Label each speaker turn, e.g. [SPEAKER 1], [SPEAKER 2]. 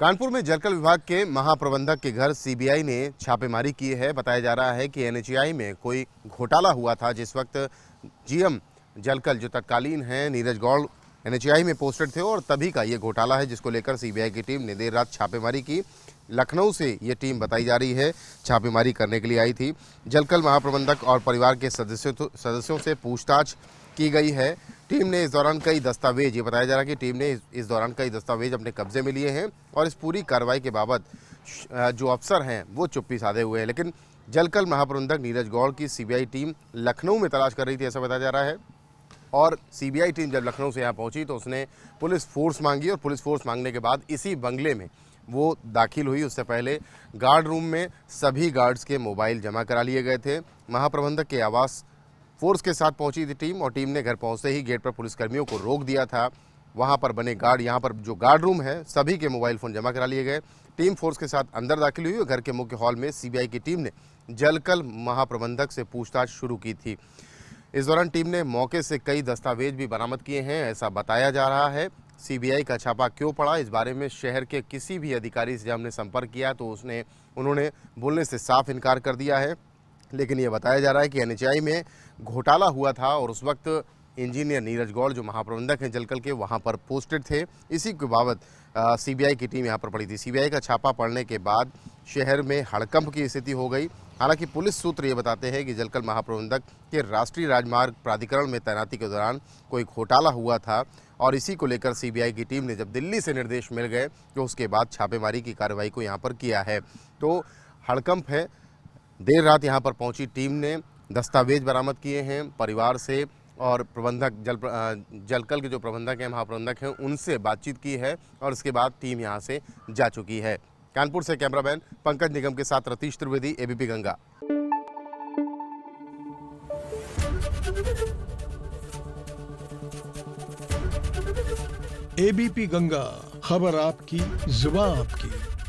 [SPEAKER 1] कानपुर में जलकल विभाग के महाप्रबंधक के घर सीबीआई ने छापेमारी की है बताया जा रहा है कि एनएचआई में कोई घोटाला हुआ था जिस वक्त जीएम जलकल जो तत्कालीन है नीरज गौड़ एनएचआई में पोस्टेड थे और तभी का ये घोटाला है जिसको लेकर सीबीआई की टीम ने देर रात छापेमारी की लखनऊ से ये टीम बताई जा रही है छापेमारी करने के लिए आई थी जलकल महाप्रबंधक और परिवार के सदस्यों तो- सदस्यों से पूछताछ की गई है टीम ने इस दौरान कई दस्तावेज ये बताया जा रहा है कि टीम ने इस दौरान कई दस्तावेज अपने कब्जे में लिए हैं और इस पूरी कार्रवाई के बाबत जो अफसर हैं वो चुप्पी साधे हुए हैं लेकिन जलकल महाप्रबंधक नीरज गौड़ की सीबीआई टीम लखनऊ में तलाश कर रही थी ऐसा बताया जा रहा है और सीबीआई टीम जब लखनऊ से यहाँ पहुँची तो उसने पुलिस फोर्स मांगी और पुलिस फोर्स मांगने के बाद इसी बंगले में वो दाखिल हुई उससे पहले गार्ड रूम में सभी गार्ड्स के मोबाइल जमा करा लिए गए थे महाप्रबंधक के आवास फोर्स के साथ पहुंची थी टीम और टीम ने घर पहुंचते ही गेट पर पुलिसकर्मियों को रोक दिया था वहां पर बने गार्ड यहां पर जो गार्ड रूम है सभी के मोबाइल फ़ोन जमा करा लिए गए टीम फोर्स के साथ अंदर दाखिल हुई और घर के मुख्य हॉल में सीबीआई की टीम ने जलकल महाप्रबंधक से पूछताछ शुरू की थी इस दौरान टीम ने मौके से कई दस्तावेज भी बरामद किए हैं ऐसा बताया जा रहा है सीबीआई का छापा क्यों पड़ा इस बारे में शहर के किसी भी अधिकारी से हमने संपर्क किया तो उसने उन्होंने बोलने से साफ इनकार कर दिया है लेकिन ये बताया जा रहा है कि एन में घोटाला हुआ था और उस वक्त इंजीनियर नीरज गौड़ जो महाप्रबंधक हैं जलकल के वहाँ पर पोस्टेड थे इसी के बाबत सीबीआई की टीम यहाँ पर पड़ी थी सीबीआई का छापा पड़ने के बाद शहर में हड़कंप की स्थिति हो गई हालांकि पुलिस सूत्र ये बताते हैं कि जलकल महाप्रबंधक के राष्ट्रीय राजमार्ग प्राधिकरण में तैनाती के दौरान कोई घोटाला हुआ था और इसी को लेकर सीबीआई की टीम ने जब दिल्ली से निर्देश मिल गए तो उसके बाद छापेमारी की कार्रवाई को यहाँ पर किया है तो हड़कंप है देर रात यहाँ पर पहुँची टीम ने दस्तावेज बरामद किए हैं परिवार से और प्रबंधक जल जलकल के जो प्रबंधक हैं महाप्रबंधक हैं उनसे बातचीत की है और इसके बाद टीम यहाँ से जा चुकी है कानपुर से कैमरामैन पंकज निगम के साथ रतीश त्रिवेदी एबीपी गंगा एबीपी गंगा खबर आपकी जुबा आपकी